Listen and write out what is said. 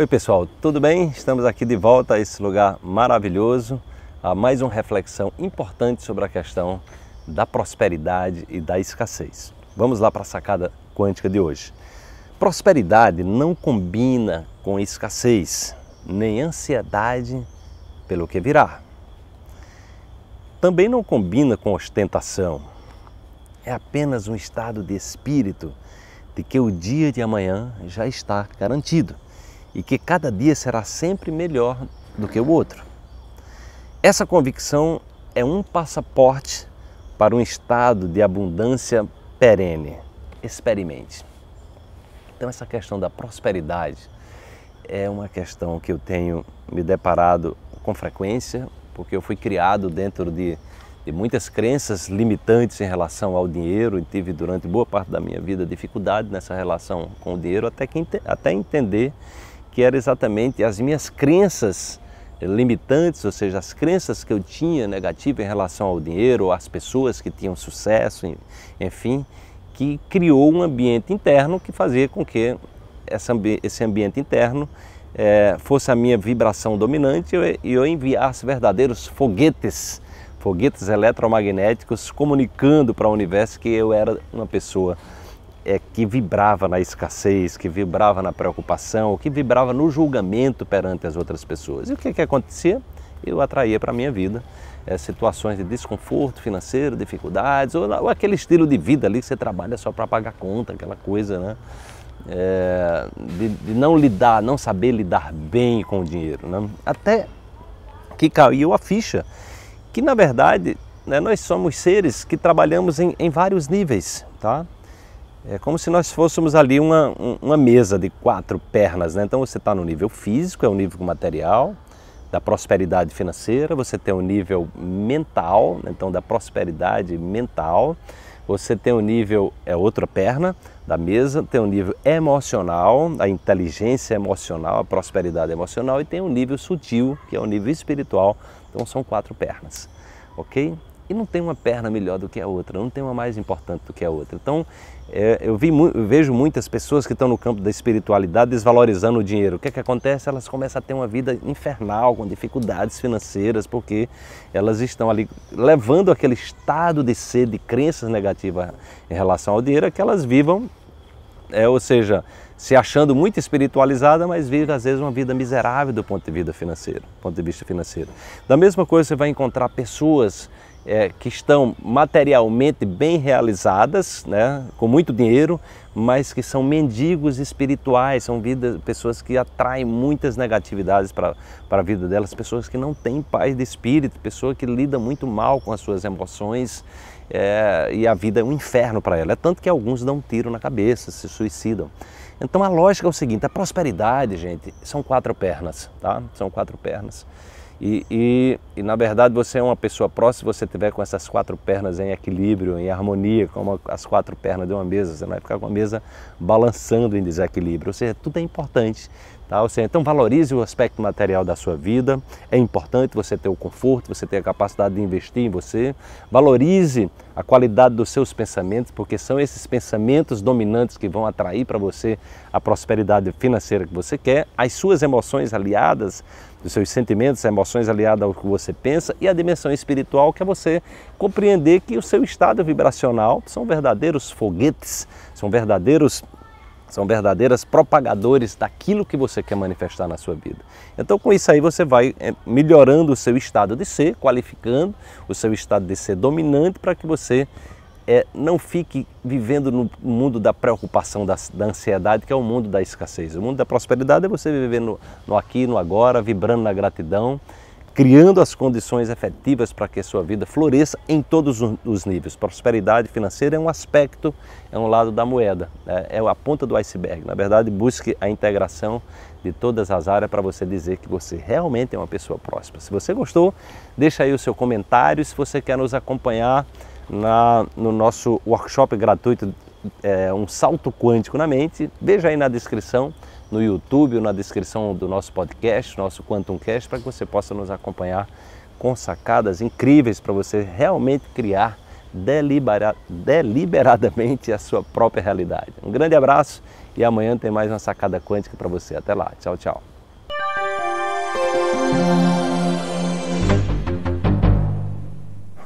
Oi pessoal, tudo bem? Estamos aqui de volta a esse lugar maravilhoso, a mais uma reflexão importante sobre a questão da prosperidade e da escassez. Vamos lá para a sacada quântica de hoje. Prosperidade não combina com escassez, nem ansiedade pelo que virá. Também não combina com ostentação. É apenas um estado de espírito de que o dia de amanhã já está garantido e que cada dia será sempre melhor do que o outro. Essa convicção é um passaporte para um estado de abundância perene. Experimente. Então, essa questão da prosperidade é uma questão que eu tenho me deparado com frequência, porque eu fui criado dentro de, de muitas crenças limitantes em relação ao dinheiro e tive durante boa parte da minha vida dificuldade nessa relação com o dinheiro até, que, até entender que era exatamente as minhas crenças eh, limitantes, ou seja, as crenças que eu tinha negativas em relação ao dinheiro, ou às pessoas que tinham sucesso, enfim, que criou um ambiente interno que fazia com que esse ambiente interno eh, fosse a minha vibração dominante e eu enviasse verdadeiros foguetes, foguetes eletromagnéticos, comunicando para o universo que eu era uma pessoa é, que vibrava na escassez, que vibrava na preocupação, que vibrava no julgamento perante as outras pessoas. E o que, que acontecia? Eu atraía para a minha vida é, situações de desconforto financeiro, dificuldades, ou, ou, aquele estilo de vida ali que você trabalha só para pagar conta, aquela coisa, né? É, de, de, não lidar, não saber lidar bem com o dinheiro. Né? Até que caiu a ficha que, na verdade, né, nós somos seres que trabalhamos em, em vários níveis, tá? É como se nós fôssemos ali uma, uma mesa de quatro pernas, né? Então você está no nível físico, é o um nível material, da prosperidade financeira, você tem o um nível mental, né? então da prosperidade mental, você tem o um nível, é outra perna da mesa, tem o um nível emocional, a inteligência emocional, a prosperidade emocional e tem o um nível sutil, que é o nível espiritual, então são quatro pernas, ok? e não tem uma perna melhor do que a outra, não tem uma mais importante do que a outra. Então, é, eu, vi, eu, vejo muitas pessoas que estão no campo da espiritualidade desvalorizando o dinheiro. O que, é que acontece? Elas começam a ter uma vida infernal, com dificuldades financeiras, porque elas estão ali levando aquele estado de ser, de crenças negativas em relação ao dinheiro, a é que elas vivam, é, ou seja, se achando muito espiritualizada, mas vive às vezes uma vida miserável do ponto de vista financeiro. Ponto de vista financeiro. Da mesma coisa, você vai encontrar pessoas é, que estão materialmente bem realizadas, né, com muito dinheiro, mas que são mendigos espirituais, são vidas, pessoas que atraem muitas negatividades para a vida delas, pessoas que não têm paz de espírito, Pessoas que lidam muito mal com as suas emoções é, e a vida é um inferno para ela. É tanto que alguns dão um tiro na cabeça, se suicidam. Então a lógica é o seguinte: a prosperidade, gente, são quatro pernas, tá? São quatro pernas. E, e, e na verdade você é uma pessoa próxima se você tiver com essas quatro pernas em equilíbrio, em harmonia, como as quatro pernas de uma mesa. Você não vai ficar com a mesa balançando em desequilíbrio. Ou seja, tudo é importante. Tá? Ou seja, então valorize o aspecto material da sua vida. É importante você ter o conforto, você ter a capacidade de investir em você. Valorize a qualidade dos seus pensamentos, porque são esses pensamentos dominantes que vão atrair para você a prosperidade financeira que você quer, as suas emoções aliadas os seus sentimentos, as emoções aliadas ao que você pensa e a dimensão espiritual que é você compreender que o seu estado vibracional são verdadeiros foguetes, são verdadeiros são verdadeiras propagadores daquilo que você quer manifestar na sua vida. Então, com isso aí, você vai eh, melhorando o seu estado de ser, qualificando o seu estado de ser dominante para que você é, não fique vivendo no mundo da preocupação, da, da, ansiedade, que é o mundo da escassez. O mundo da prosperidade é você viver no aqui, no agora, vibrando na gratidão criando as condições efetivas para que a sua vida floresça em todos os níveis. Prosperidade financeira é um aspecto, é um lado da moeda, né? é a ponta do iceberg. Na verdade, busque a integração de todas as áreas para você dizer que você realmente é uma pessoa próspera. Se você gostou, deixa aí o seu comentário. Se você quer nos acompanhar na, no nosso workshop gratuito é, um salto quântico na mente, veja aí na descrição, no YouTube ou na descrição do nosso podcast, nosso Quantum Cast, para que você possa nos acompanhar com sacadas incríveis para você realmente criar delibera deliberadamente a sua própria realidade. Um grande abraço e amanhã tem mais uma sacada quântica para você. Até lá. Tchau, tchau.